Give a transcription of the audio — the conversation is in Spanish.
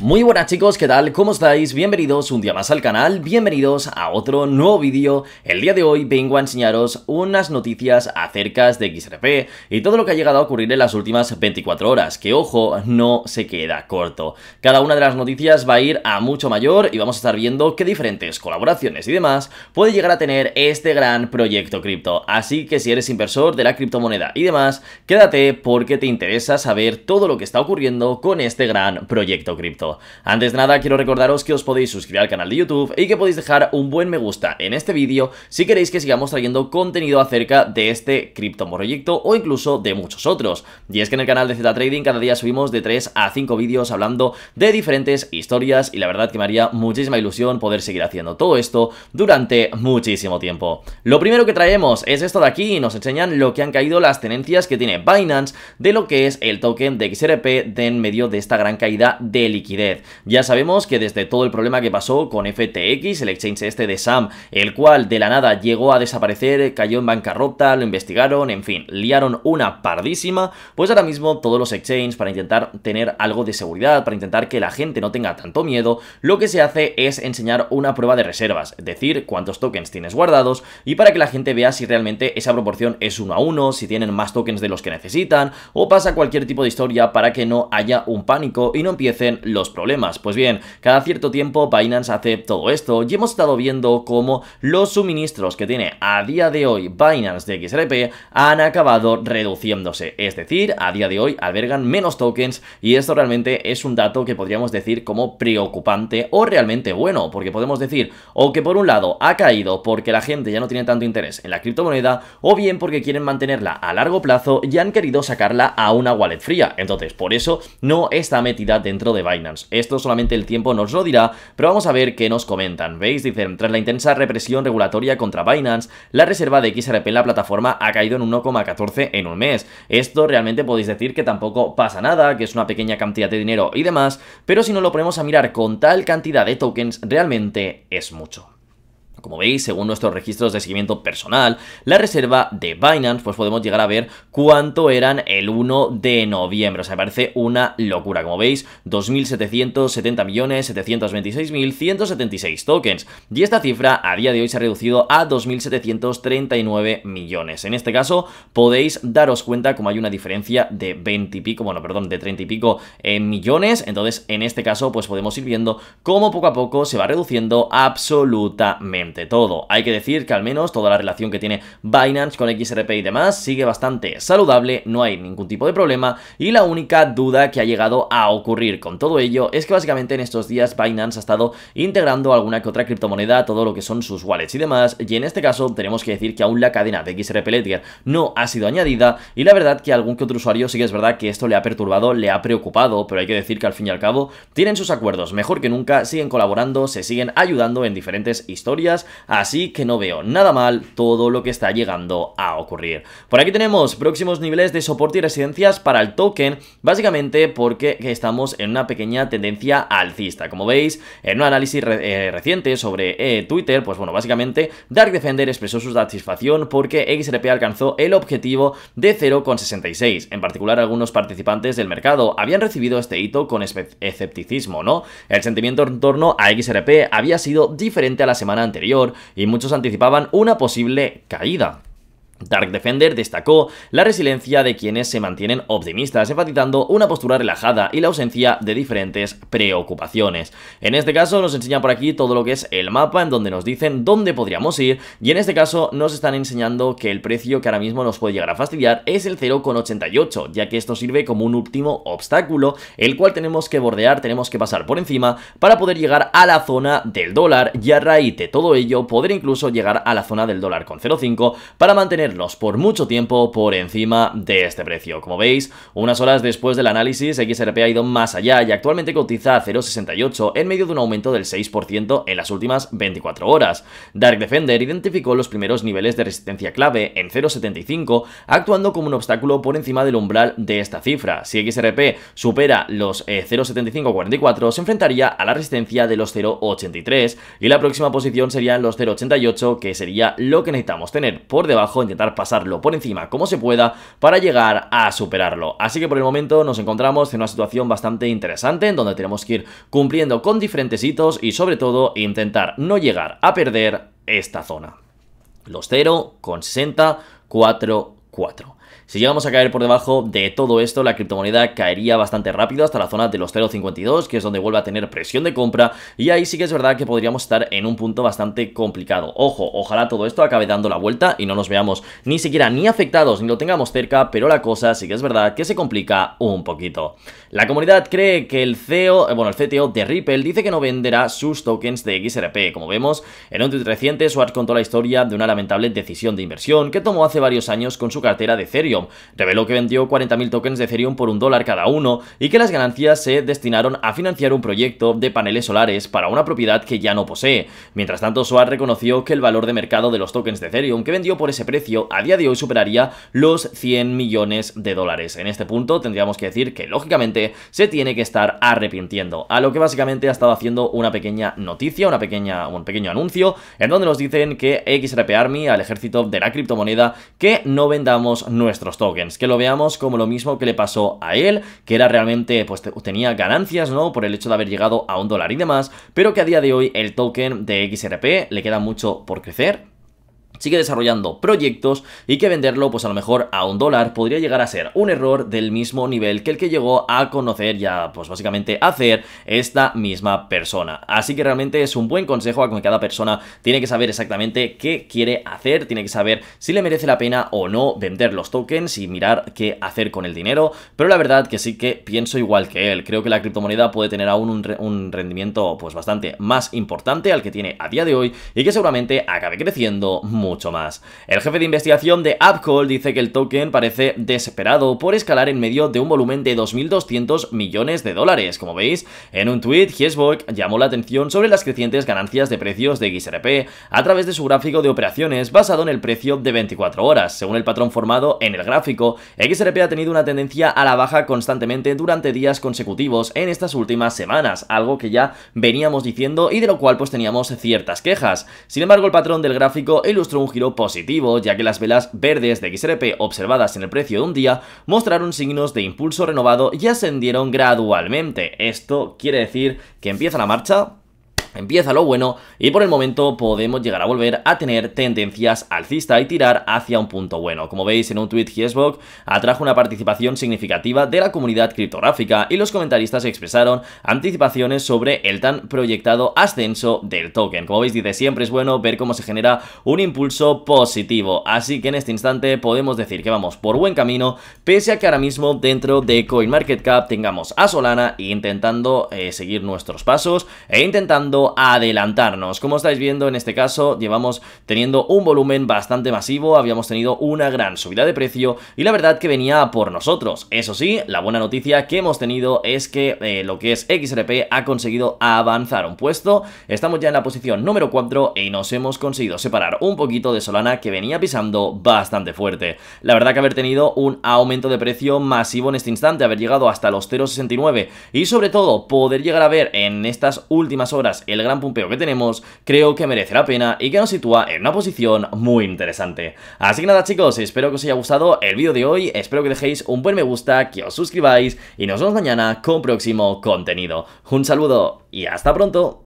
Muy buenas chicos, ¿qué tal? ¿Cómo estáis? Bienvenidos un día más al canal, bienvenidos a otro nuevo vídeo. El día de hoy vengo a enseñaros unas noticias acerca de XRP y todo lo que ha llegado a ocurrir en las últimas 24 horas, que ojo, no se queda corto. Cada una de las noticias va a ir a mucho mayor y vamos a estar viendo qué diferentes colaboraciones y demás puede llegar a tener este gran proyecto cripto. Así que si eres inversor de la criptomoneda y demás, quédate porque te interesa saber todo lo que está ocurriendo con este gran proyecto cripto. Antes de nada, quiero recordaros que os podéis suscribir al canal de YouTube y que podéis dejar un buen me gusta en este vídeo si queréis que sigamos trayendo contenido acerca de este criptoproyecto o incluso de muchos otros. Y es que en el canal de Z Trading cada día subimos de 3 a 5 vídeos hablando de diferentes historias y la verdad que me haría muchísima ilusión poder seguir haciendo todo esto durante muchísimo tiempo. Lo primero que traemos es esto de aquí y nos enseñan lo que han caído las tenencias que tiene Binance de lo que es el token de XRP de en medio de esta gran caída de liquidez ya sabemos que desde todo el problema que pasó con FTX, el exchange este de Sam, el cual de la nada llegó a desaparecer, cayó en bancarrota, lo investigaron, en fin, liaron una pardísima, pues ahora mismo todos los exchanges para intentar tener algo de seguridad, para intentar que la gente no tenga tanto miedo, lo que se hace es enseñar una prueba de reservas, es decir, cuántos tokens tienes guardados y para que la gente vea si realmente esa proporción es uno a uno, si tienen más tokens de los que necesitan o pasa cualquier tipo de historia para que no haya un pánico y no empiecen los problemas. Pues bien, cada cierto tiempo Binance hace todo esto y hemos estado viendo cómo los suministros que tiene a día de hoy Binance de XRP han acabado reduciéndose. Es decir, a día de hoy albergan menos tokens y esto realmente es un dato que podríamos decir como preocupante o realmente bueno, porque podemos decir o que por un lado ha caído porque la gente ya no tiene tanto interés en la criptomoneda o bien porque quieren mantenerla a largo plazo y han querido sacarla a una wallet fría. Entonces, por eso no está metida dentro de Binance. Esto solamente el tiempo nos lo dirá, pero vamos a ver qué nos comentan. ¿Veis? Dicen, tras la intensa represión regulatoria contra Binance, la reserva de XRP en la plataforma ha caído en 1,14 en un mes. Esto realmente podéis decir que tampoco pasa nada, que es una pequeña cantidad de dinero y demás, pero si no lo ponemos a mirar con tal cantidad de tokens, realmente es mucho. Como veis, según nuestros registros de seguimiento personal, la reserva de Binance, pues podemos llegar a ver cuánto eran el 1 de noviembre. O sea, me parece una locura. Como veis, millones, 2.770.726.176 tokens. Y esta cifra a día de hoy se ha reducido a 2.739 millones. En este caso, podéis daros cuenta como hay una diferencia de 20 y pico, bueno, perdón, de 30 y pico en eh, millones. Entonces, en este caso, pues podemos ir viendo cómo poco a poco se va reduciendo absolutamente todo. Hay que decir que al menos toda la relación que tiene Binance con XRP y demás sigue bastante saludable, no hay ningún tipo de problema y la única duda que ha llegado a ocurrir con todo ello es que básicamente en estos días Binance ha estado integrando alguna que otra criptomoneda todo lo que son sus wallets y demás y en este caso tenemos que decir que aún la cadena de XRP Ledger no ha sido añadida y la verdad que algún que otro usuario sí que es verdad que esto le ha perturbado, le ha preocupado, pero hay que decir que al fin y al cabo tienen sus acuerdos mejor que nunca, siguen colaborando, se siguen ayudando en diferentes historias así que no veo nada mal todo lo que está llegando a ocurrir. Por aquí tenemos próximos niveles de soporte y residencias para el token, básicamente porque estamos en una pequeña tendencia alcista. Como veis, en un análisis eh, reciente sobre eh, Twitter, pues bueno, básicamente Dark Defender expresó su satisfacción porque XRP alcanzó el objetivo de 0,66. En particular, algunos participantes del mercado habían recibido este hito con escepticismo, ¿no? El sentimiento en torno a XRP había sido diferente a la semana anterior y muchos anticipaban una posible caída. Dark Defender destacó la resiliencia de quienes se mantienen optimistas, enfatizando una postura relajada y la ausencia de diferentes preocupaciones. En este caso nos enseña por aquí todo lo que es el mapa, en donde nos dicen dónde podríamos ir, y en este caso nos están enseñando que el precio que ahora mismo nos puede llegar a fastidiar es el 0,88, ya que esto sirve como un último obstáculo, el cual tenemos que bordear, tenemos que pasar por encima para poder llegar a la zona del dólar, y a raíz de todo ello poder incluso llegar a la zona del dólar con 0,5 para mantener por mucho tiempo por encima de este precio. Como veis, unas horas después del análisis, XRP ha ido más allá y actualmente cotiza a 0,68 en medio de un aumento del 6% en las últimas 24 horas. Dark Defender identificó los primeros niveles de resistencia clave en 0,75, actuando como un obstáculo por encima del umbral de esta cifra. Si XRP supera los 0,7544, eh, se enfrentaría a la resistencia de los 0,83 y la próxima posición serían los 0,88, que sería lo que necesitamos tener por debajo, pasarlo por encima como se pueda para llegar a superarlo. Así que por el momento nos encontramos en una situación bastante interesante en donde tenemos que ir cumpliendo con diferentes hitos y sobre todo intentar no llegar a perder esta zona. Los 0 con 60, 4, 4. Si llegamos a caer por debajo de todo esto, la criptomoneda caería bastante rápido hasta la zona de los 0.52, que es donde vuelve a tener presión de compra, y ahí sí que es verdad que podríamos estar en un punto bastante complicado. Ojo, ojalá todo esto acabe dando la vuelta y no nos veamos ni siquiera ni afectados ni lo tengamos cerca, pero la cosa sí que es verdad que se complica un poquito. La comunidad cree que el CEO, eh, bueno, el CTO de Ripple dice que no venderá sus tokens de XRP. Como vemos, en un tweet reciente, Swartz contó la historia de una lamentable decisión de inversión que tomó hace varios años con su cartera de Ethereum Reveló que vendió 40.000 tokens de Ethereum por un dólar cada uno y que las ganancias se destinaron a financiar un proyecto de paneles solares para una propiedad que ya no posee. Mientras tanto, Soar reconoció que el valor de mercado de los tokens de Ethereum que vendió por ese precio a día de hoy superaría los 100 millones de dólares. En este punto tendríamos que decir que lógicamente se tiene que estar arrepintiendo, a lo que básicamente ha estado haciendo una pequeña noticia, una pequeña, un pequeño anuncio, en donde nos dicen que XRP Army, al ejército de la criptomoneda, que no vendamos nuestro tokens, que lo veamos como lo mismo que le pasó a él, que era realmente, pues tenía ganancias, ¿no? Por el hecho de haber llegado a un dólar y demás, pero que a día de hoy el token de XRP le queda mucho por crecer, sigue desarrollando proyectos y que venderlo pues a lo mejor a un dólar podría llegar a ser un error del mismo nivel que el que llegó a conocer ya pues básicamente hacer esta misma persona. Así que realmente es un buen consejo a que cada persona tiene que saber exactamente qué quiere hacer, tiene que saber si le merece la pena o no vender los tokens y mirar qué hacer con el dinero, pero la verdad que sí que pienso igual que él, creo que la criptomoneda puede tener aún un, rendimiento pues bastante más importante al que tiene a día de hoy y que seguramente acabe creciendo mucho más. El jefe de investigación de Upcall dice que el token parece desesperado por escalar en medio de un volumen de 2.200 millones de dólares. Como veis, en un tweet, Hesbock llamó la atención sobre las crecientes ganancias de precios de XRP a través de su gráfico de operaciones basado en el precio de 24 horas. Según el patrón formado en el gráfico, XRP ha tenido una tendencia a la baja constantemente durante días consecutivos en estas últimas semanas, algo que ya veníamos diciendo y de lo cual pues teníamos ciertas quejas. Sin embargo, el patrón del gráfico ilustró un giro positivo, ya que las velas verdes de XRP observadas en el precio de un día mostraron signos de impulso renovado y ascendieron gradualmente. Esto quiere decir que empieza la marcha, Empieza lo bueno y por el momento podemos llegar a volver a tener tendencias alcista y tirar hacia un punto bueno. Como veis en un tweet, Hiesbock atrajo una participación significativa de la comunidad criptográfica y los comentaristas expresaron anticipaciones sobre el tan proyectado ascenso del token. Como veis dice, siempre es bueno ver cómo se genera un impulso positivo. Así que en este instante podemos decir que vamos por buen camino, pese a que ahora mismo dentro de CoinMarketCap tengamos a Solana intentando eh, seguir nuestros pasos e intentando adelantarnos. Como estáis viendo, en este caso llevamos teniendo un volumen bastante masivo, habíamos tenido una gran subida de precio y la verdad que venía por nosotros. Eso sí, la buena noticia que hemos tenido es que eh, lo que es XRP ha conseguido avanzar un puesto, estamos ya en la posición número 4 y nos hemos conseguido separar un poquito de Solana que venía pisando bastante fuerte. La verdad que haber tenido un aumento de precio masivo en este instante, haber llegado hasta los 0,69 y sobre todo poder llegar a ver en estas últimas horas el gran pumpeo que tenemos, creo que merece la pena y que nos sitúa en una posición muy interesante. Así que nada chicos, espero que os haya gustado el vídeo de hoy, espero que dejéis un buen me gusta, que os suscribáis y nos vemos mañana con próximo contenido. Un saludo y hasta pronto.